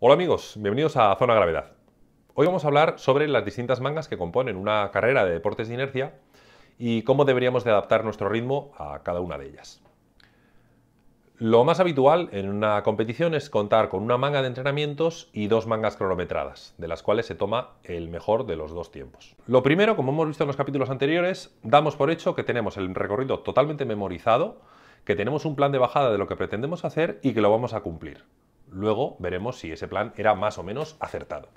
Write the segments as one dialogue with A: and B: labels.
A: Hola amigos, bienvenidos a Zona Gravedad. Hoy vamos a hablar sobre las distintas mangas que componen una carrera de deportes de inercia y cómo deberíamos de adaptar nuestro ritmo a cada una de ellas. Lo más habitual en una competición es contar con una manga de entrenamientos y dos mangas cronometradas, de las cuales se toma el mejor de los dos tiempos. Lo primero, como hemos visto en los capítulos anteriores, damos por hecho que tenemos el recorrido totalmente memorizado, que tenemos un plan de bajada de lo que pretendemos hacer y que lo vamos a cumplir. Luego veremos si ese plan era más o menos acertado.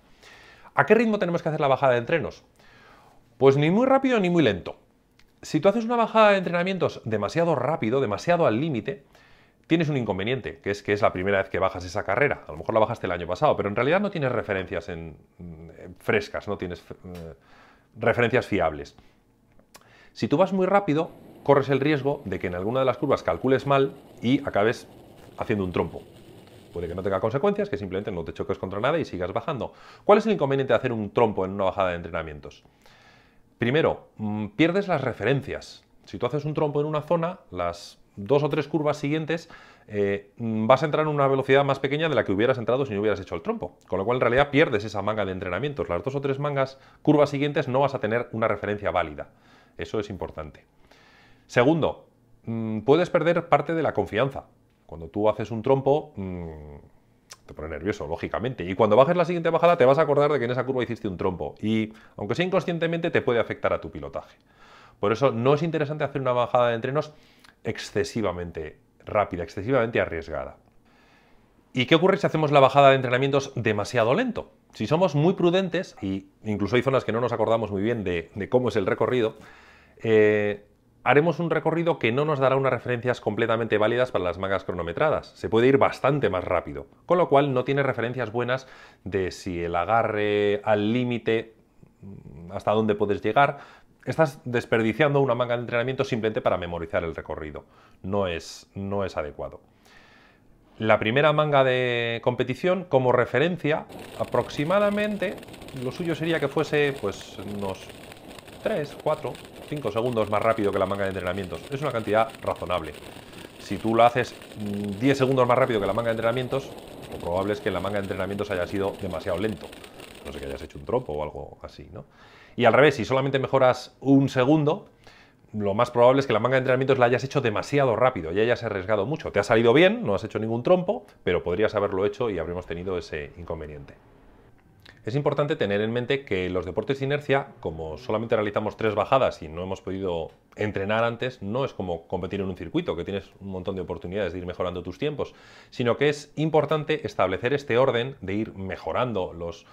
A: ¿A qué ritmo tenemos que hacer la bajada de entrenos? Pues ni muy rápido ni muy lento. Si tú haces una bajada de entrenamientos demasiado rápido, demasiado al límite, tienes un inconveniente, que es que es la primera vez que bajas esa carrera. A lo mejor la bajaste el año pasado, pero en realidad no tienes referencias mm, frescas, no tienes eh, referencias fiables. Si tú vas muy rápido, corres el riesgo de que en alguna de las curvas calcules mal y acabes haciendo un trompo puede que no tenga consecuencias, que simplemente no te choques contra nada y sigas bajando. ¿Cuál es el inconveniente de hacer un trompo en una bajada de entrenamientos? Primero, mm, pierdes las referencias. Si tú haces un trompo en una zona, las dos o tres curvas siguientes eh, mm, vas a entrar en una velocidad más pequeña de la que hubieras entrado si no hubieras hecho el trompo. Con lo cual, en realidad, pierdes esa manga de entrenamientos. Las dos o tres mangas, curvas siguientes, no vas a tener una referencia válida. Eso es importante. Segundo, mm, puedes perder parte de la confianza. Cuando tú haces un trompo, mm, te pone nervioso, lógicamente. Y cuando bajes la siguiente bajada, te vas a acordar de que en esa curva hiciste un trompo. Y aunque sea inconscientemente, te puede afectar a tu pilotaje. Por eso no es interesante hacer una bajada de entrenos excesivamente rápida, excesivamente arriesgada. ¿Y qué ocurre si hacemos la bajada de entrenamientos demasiado lento? Si somos muy prudentes, e incluso hay zonas que no nos acordamos muy bien de, de cómo es el recorrido, eh, haremos un recorrido que no nos dará unas referencias completamente válidas para las mangas cronometradas. Se puede ir bastante más rápido, con lo cual no tiene referencias buenas de si el agarre al límite, mm, hasta dónde puedes llegar. Estás desperdiciando una manga de entrenamiento simplemente para memorizar el recorrido. No es, no es adecuado. La primera manga de competición, como referencia, aproximadamente, lo suyo sería que fuese, pues, nos 3, 4, 5 segundos más rápido que la manga de entrenamientos. Es una cantidad razonable. Si tú lo haces 10 mm, segundos más rápido que la manga de entrenamientos, lo probable es que la manga de entrenamientos haya sido demasiado lento. No sé que hayas hecho un trompo o algo así, ¿no? Y al revés, si solamente mejoras un segundo, lo más probable es que la manga de entrenamientos la hayas hecho demasiado rápido y hayas arriesgado mucho. Te ha salido bien, no has hecho ningún trompo, pero podrías haberlo hecho y habríamos tenido ese inconveniente. Es importante tener en mente que los deportes de inercia, como solamente realizamos tres bajadas y no hemos podido entrenar antes, no es como competir en un circuito, que tienes un montón de oportunidades de ir mejorando tus tiempos, sino que es importante establecer este orden de ir mejorando los,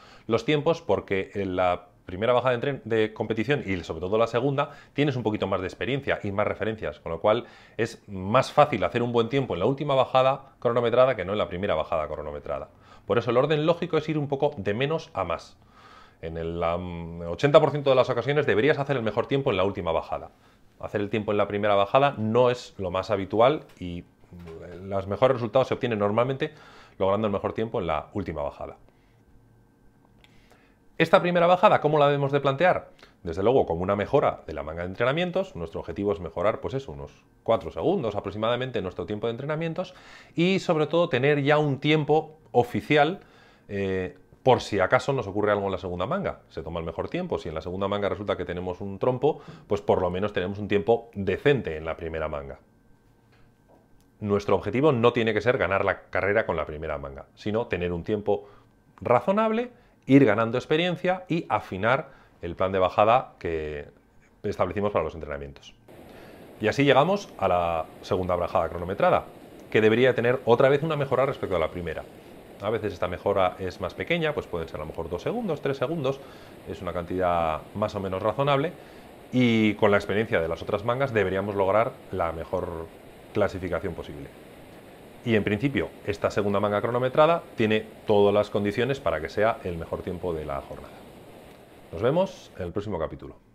A: tiempos porque la primera bajada de, competición y sobre todo la segunda, tienes un poquito más de experiencia y más referencias, con lo cual es más fácil hacer un buen tiempo en la última bajada cronometrada que no en la primera bajada cronometrada. Por eso el orden lógico es ir un poco de menos a más. En el 80% de las ocasiones deberías hacer el mejor tiempo en la última bajada. Hacer el tiempo en la primera bajada no es lo más habitual y eh, los mejores resultados se obtienen normalmente logrando el mejor tiempo en la última bajada. Esta primera bajada, ¿cómo la debemos de plantear? Desde luego, como una mejora de la manga de entrenamientos, nuestro objetivo es mejorar, pues eso, unos 4 segundos aproximadamente en nuestro tiempo de entrenamientos y sobre todo tener ya un tiempo oficial eh, por si acaso nos ocurre algo en la segunda manga. Se toma el mejor tiempo. Si en la segunda manga resulta que tenemos un trompo, pues por lo menos tenemos un tiempo decente en la primera manga. Nuestro objetivo no tiene que ser ganar la carrera con la primera manga, sino tener un tiempo razonable ir ganando experiencia y afinar el plan de bajada que establecimos para los entrenamientos. Y así llegamos a la segunda bajada cronometrada, que debería tener otra vez una mejora respecto a la primera. A veces esta mejora es más pequeña, pues pueden ser a lo mejor dos segundos, tres segundos, es una cantidad más o menos razonable, y con la experiencia de las otras mangas deberíamos lograr la mejor clasificación posible. Y en principio, esta segunda manga cronometrada tiene todas las condiciones para que sea el mejor tiempo de la jornada. Nos vemos en el próximo capítulo.